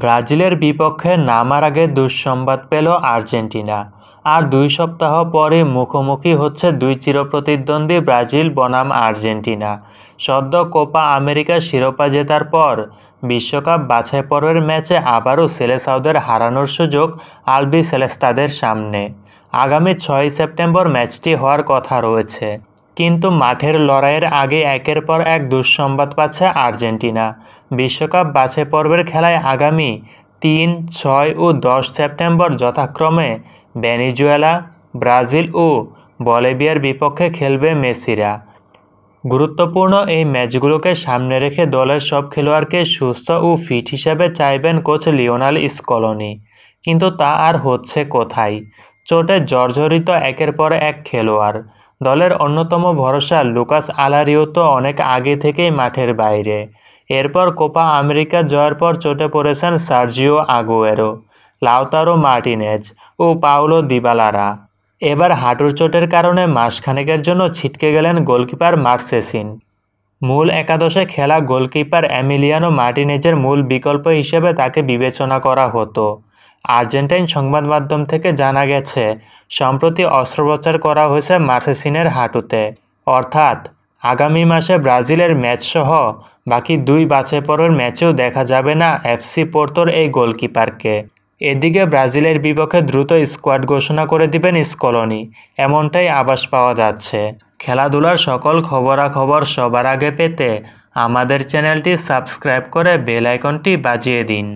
ব্রাজিলের বিপক্ষে নামার আগে দুঃসংবাদ পেল আর্জেন্টিনা আর দুই সপ্তাহ পরে মুখোমুখি হচ্ছে দুই চিরপ্রতিদ্বন্দ্বী ব্রাজিল বনাম আর্জেন্টিনা সদ্য কোপা আমেরিকা শিরোপা জেতার পর বিশ্বকাপ বাছাই পর্বের ম্যাচে আবারও সেলেসাউদের হারানোর সুযোগ আলবি সেলেস্তাদের সামনে আগামী ছয় সেপ্টেম্বর ম্যাচটি হওয়ার কথা রয়েছে কিন্তু মাঠের লড়াইয়ের আগে একের পর এক দুঃসংবাদ পাচ্ছে আর্জেন্টিনা বিশ্বকাপ বাছাই পর্বের খেলায় আগামী তিন ছয় ও দশ সেপ্টেম্বর যথাক্রমে ভেনিজুয়েলা ব্রাজিল ও বলেভিয়ার বিপক্ষে খেলবে মেসিরা গুরুত্বপূর্ণ এই ম্যাচগুলোকে সামনে রেখে দলের সব খেলোয়াড়কে সুস্থ ও ফিট হিসেবে চাইবেন কোচ লিওনাল স্কলনি কিন্তু তা আর হচ্ছে কোথায় চোটে জর্জরিত একের পর এক খেলোয়াড় দলের অন্যতম ভরসা লুকাস আলারিও তো অনেক আগে থেকেই মাঠের বাইরে এরপর কোপা আমেরিকা জয়ের পর চটে পড়েছেন সার্জিও আগুয়েরো লাউতারো মার্টিনেজ ও পাওলো দিবালারা এবার হাঁটুর চোটের কারণে মাসখানেকের জন্য ছিটকে গেলেন গোলকিপার মার্সেসিন মূল একাদশে খেলা গোলকিপার অ্যামিলিয়ানো মার্টিনেজের মূল বিকল্প হিসেবে তাকে বিবেচনা করা হতো আর্জেন্টাইন সংবাদ মাধ্যম থেকে জানা গেছে সম্প্রতি অস্ত্রোপচার করা হয়েছে মার্সেসিনের হাঁটুতে অর্থাৎ আগামী মাসে ব্রাজিলের ম্যাচসহ বাকি দুই বাছে পরের ম্যাচেও দেখা যাবে না এফসি পোর্তোর এই গোলকিপারকে এদিকে ব্রাজিলের বিপক্ষে দ্রুত স্কোয়াড ঘোষণা করে দিবেন স্কলনি এমনটাই আভাস পাওয়া যাচ্ছে খেলাধুলার সকল খবরাখবর সবার আগে পেতে আমাদের চ্যানেলটি সাবস্ক্রাইব করে বেল আইকনটি বাজিয়ে দিন